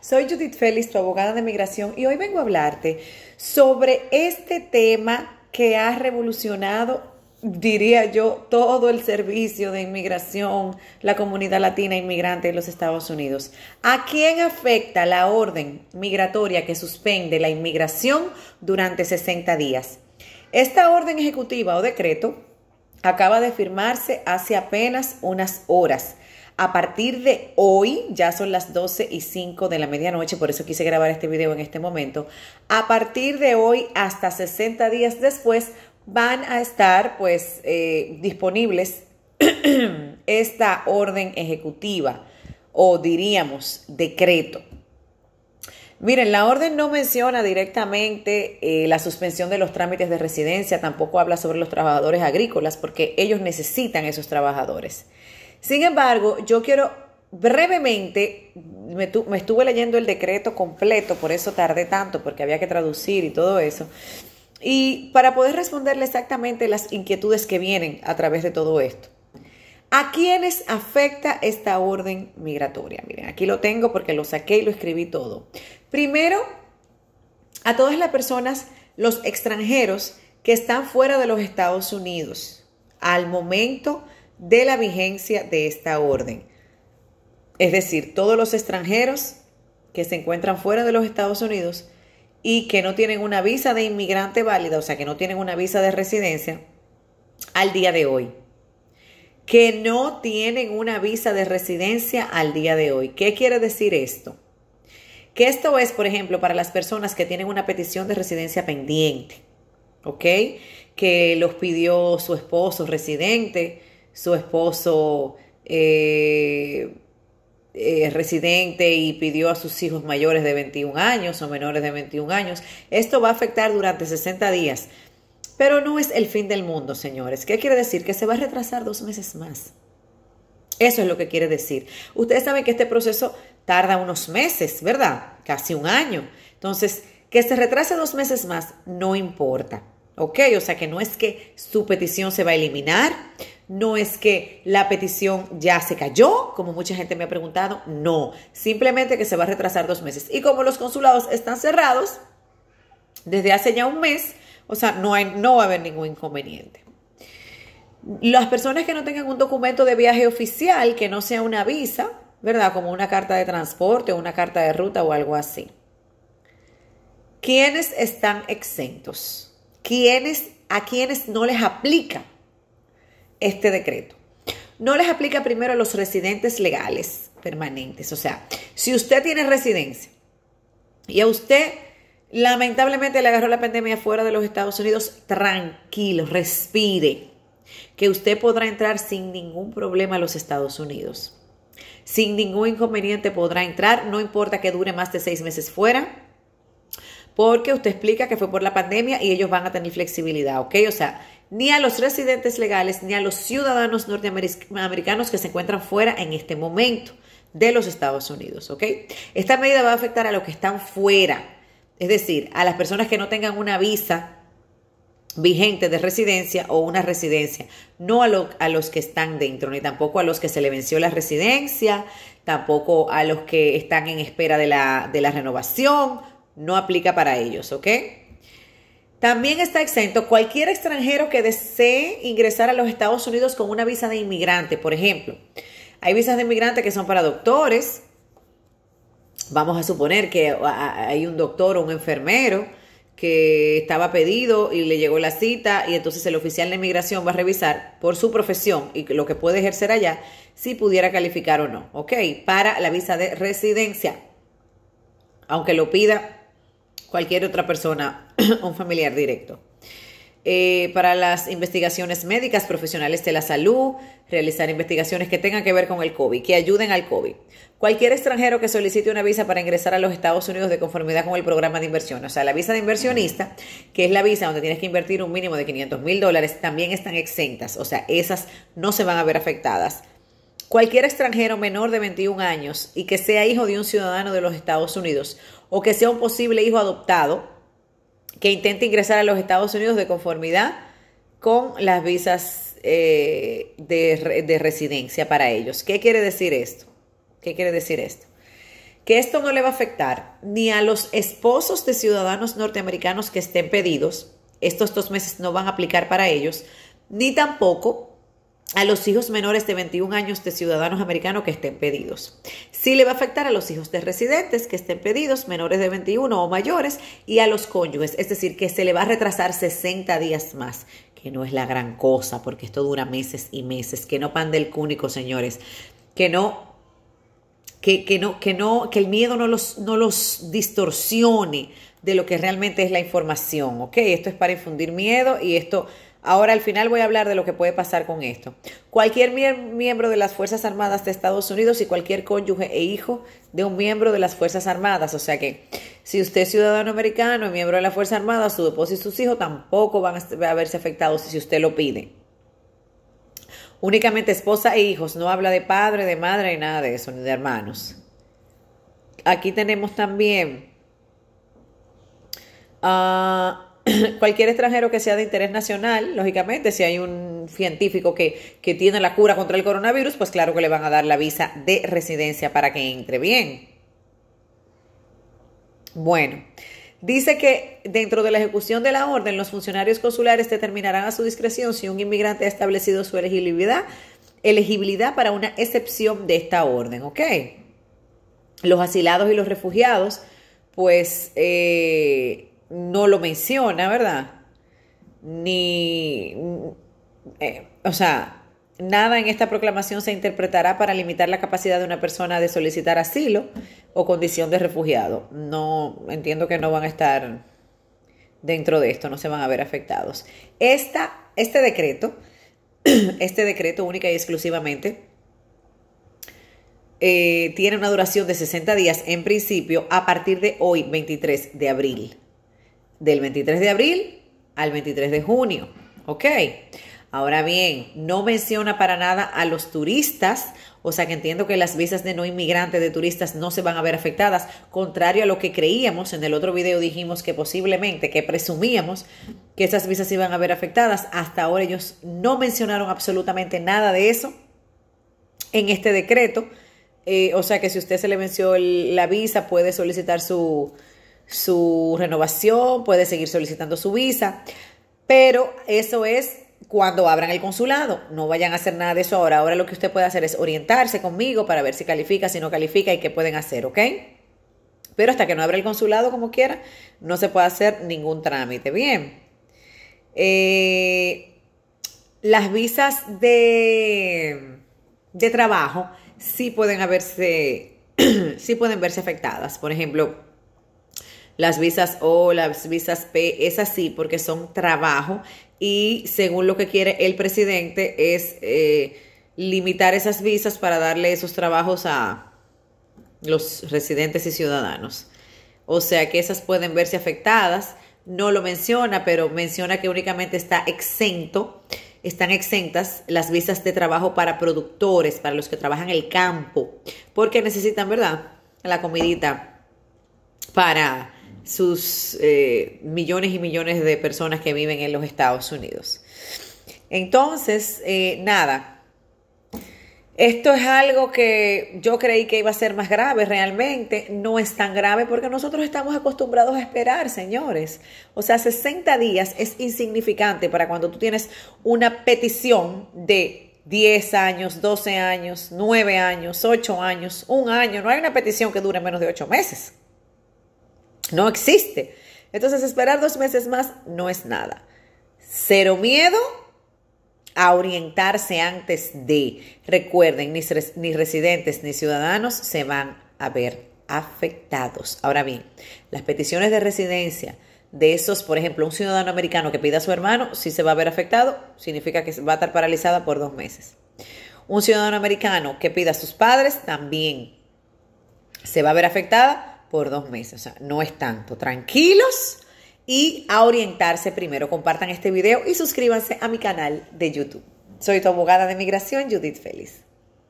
Soy Judith Félix, tu abogada de migración, y hoy vengo a hablarte sobre este tema que ha revolucionado, diría yo, todo el servicio de inmigración, la comunidad latina inmigrante en los Estados Unidos. ¿A quién afecta la orden migratoria que suspende la inmigración durante 60 días? Esta orden ejecutiva o decreto acaba de firmarse hace apenas unas horas a partir de hoy, ya son las 12 y 5 de la medianoche, por eso quise grabar este video en este momento. A partir de hoy hasta 60 días después van a estar pues eh, disponibles esta orden ejecutiva o diríamos decreto. Miren, la orden no menciona directamente eh, la suspensión de los trámites de residencia, tampoco habla sobre los trabajadores agrícolas, porque ellos necesitan esos trabajadores. Sin embargo, yo quiero brevemente, me, estuve leyendo el decreto completo, por eso tardé tanto, porque había que traducir y todo eso. Y para poder responderle exactamente las inquietudes que vienen a través de todo esto. ¿A quiénes afecta esta orden migratoria? Miren, aquí lo tengo porque lo saqué y lo escribí todo. Primero, a todas las personas, los extranjeros que están fuera de los Estados Unidos al momento de la vigencia de esta orden. Es decir, todos los extranjeros que se encuentran fuera de los Estados Unidos y que no tienen una visa de inmigrante válida, o sea, que no tienen una visa de residencia al día de hoy. Que no tienen una visa de residencia al día de hoy. ¿Qué quiere decir esto? Que esto es, por ejemplo, para las personas que tienen una petición de residencia pendiente, ¿ok? Que los pidió su esposo residente su esposo eh, es residente y pidió a sus hijos mayores de 21 años o menores de 21 años. Esto va a afectar durante 60 días. Pero no es el fin del mundo, señores. ¿Qué quiere decir? Que se va a retrasar dos meses más. Eso es lo que quiere decir. Ustedes saben que este proceso tarda unos meses, ¿verdad? Casi un año. Entonces, que se retrase dos meses más no importa. ¿Ok? O sea que no es que su petición se va a eliminar, no es que la petición ya se cayó, como mucha gente me ha preguntado, no, simplemente que se va a retrasar dos meses. Y como los consulados están cerrados desde hace ya un mes, o sea, no, hay, va a haber ningún inconveniente. Las personas que no tengan un documento de viaje oficial, que no sea una visa, ¿verdad? Como una carta de transporte o una carta de ruta o algo así. ¿Quiénes están exentos? ¿Quiénes, ¿A quiénes no les aplica este decreto. No les aplica primero a los residentes legales permanentes. O sea, si usted tiene residencia y a usted lamentablemente le agarró la pandemia fuera de los Estados Unidos, tranquilo, respire, que usted podrá entrar sin ningún problema a los Estados Unidos. Sin ningún inconveniente podrá entrar, no importa que dure más de seis meses fuera, porque usted explica que fue por la pandemia y ellos van a tener flexibilidad, ¿ok? O sea, ni a los residentes legales ni a los ciudadanos norteamericanos que se encuentran fuera en este momento de los Estados Unidos, ¿ok? Esta medida va a afectar a los que están fuera, es decir, a las personas que no tengan una visa vigente de residencia o una residencia, no a, los que están dentro, ni tampoco a los que se le venció la residencia, tampoco a los que están en espera de la, de la renovación, no aplica para ellos, ¿ok? También está exento cualquier extranjero que desee ingresar a los Estados Unidos con una visa de inmigrante, por ejemplo. Hay visas de inmigrante que son para doctores. Vamos a suponer que hay un doctor o un enfermero que estaba pedido y le llegó la cita y entonces el oficial de inmigración va a revisar por su profesión y lo que puede ejercer allá si pudiera calificar o no, ¿ok? Para la visa de residencia, aunque lo pida cualquier otra persona un familiar directo. Eh, para las investigaciones médicas, profesionales de la salud, realizar investigaciones que tengan que ver con el COVID, que ayuden al COVID. Cualquier extranjero que solicite una visa para ingresar a los Estados Unidos de conformidad con el programa de inversión, o sea, la visa de inversionista, que es la visa donde tienes que invertir un mínimo de 500 mil dólares, también están exentas, o sea, esas no se van a ver afectadas. Cualquier extranjero menor de 21 años y que sea hijo de un ciudadano de los Estados Unidos o que sea un posible hijo adoptado que intente ingresar a los Estados Unidos de conformidad con las visas eh, de, de residencia para ellos. ¿Qué quiere decir esto? ¿Qué quiere decir esto? Que esto no le va a afectar ni a los esposos de ciudadanos norteamericanos que estén pedidos, estos dos meses no van a aplicar para ellos, ni tampoco a los hijos menores de 21 años de ciudadanos americanos que estén pedidos. Sí le va a afectar a los hijos de residentes que estén pedidos, menores de 21 o mayores, y a los cónyuges, es decir, que se le va a retrasar 60 días más, que no es la gran cosa, porque esto dura meses y meses, que no pan del cúnico, señores, que no que, que, no, que, no, que el miedo no los, no los distorsione de lo que realmente es la información, ¿ok? Esto es para infundir miedo y esto Ahora al final voy a hablar de lo que puede pasar con esto. Cualquier miembro de las Fuerzas Armadas de Estados Unidos y cualquier cónyuge e hijo de un miembro de las Fuerzas Armadas. O sea que si usted es ciudadano americano y miembro de la Fuerza Armada, su esposo y sus hijos tampoco van a verse afectados si usted lo pide. Únicamente esposa e hijos, no habla de padre, de madre, ni nada de eso, ni de hermanos. Aquí tenemos también... Ah, cualquier extranjero que sea de interés nacional, lógicamente, si hay un científico que, tiene la cura contra el coronavirus, pues claro que le van a dar la visa de residencia para que entre bien. Bueno, dice que dentro de la ejecución de la orden, los funcionarios consulares determinarán a su discreción si un inmigrante ha establecido su elegibilidad, elegibilidad para una excepción de esta orden, ¿ok? Los asilados y los refugiados, pues... Eh, no lo menciona, ¿verdad? Ni, eh, o sea, nada en esta proclamación se interpretará para limitar la capacidad de una persona de solicitar asilo o condición de refugiado. No, entiendo que no van a estar dentro de esto, no se van a ver afectados. este decreto, este decreto única y exclusivamente, eh, tiene una duración de 60 días en principio a partir de hoy, 23 de abril del 23 de abril al 23 de junio. ¿Ok? Ahora bien, no menciona para nada a los turistas, o sea que entiendo que las visas de no inmigrantes de turistas no se van a ver afectadas, contrario a lo que creíamos en el otro video dijimos que posiblemente, que presumíamos que esas visas iban a ver afectadas. Hasta ahora ellos no mencionaron absolutamente nada de eso en este decreto. Eh, o sea que si usted se le mencionó la visa, puede solicitar su, su renovación, puede seguir solicitando su visa, pero eso es cuando abran el consulado. No vayan a hacer nada de eso ahora. Ahora lo que usted puede hacer es orientarse conmigo para ver si califica, si no califica y qué pueden hacer, ¿ok? Pero hasta que no abra el consulado, como quiera, no se puede hacer ningún trámite. Bien. Eh, las visas de, de trabajo sí pueden haberse, sí pueden verse afectadas. Por ejemplo, las visas O, las visas P, es así porque son trabajo y según lo que quiere el presidente es eh, limitar esas visas para darle esos trabajos a los residentes y ciudadanos. O sea que esas pueden verse afectadas. No lo menciona, pero menciona que únicamente está exento están exentas las visas de trabajo para productores, para los que trabajan el campo, porque necesitan, ¿verdad? La comidita para sus eh, millones y millones de personas que viven en los Estados Unidos. Entonces, eh, nada, esto es algo que yo creí que iba a ser más grave, realmente no es tan grave porque nosotros estamos acostumbrados a esperar, señores. O sea, 60 días es insignificante para cuando tú tienes una petición de 10 años, 12 años, 9 años, 8 años, un año. No hay una petición que dure menos de 8 meses. No existe. Entonces esperar dos meses más no es nada. Cero miedo a orientarse antes de. Recuerden, ni, residentes ni ciudadanos se van a ver afectados. Ahora bien, las peticiones de residencia de esos, por ejemplo, un ciudadano americano que pida a su hermano, si se va a ver afectado, significa que va a estar paralizada por dos meses. Un ciudadano americano que pida a sus padres también se va a ver afectada por dos meses. O sea, no es tanto. Tranquilos y a orientarse primero. Compartan este video y suscríbanse a mi canal de YouTube. Soy tu abogada de migración, Judith Félix.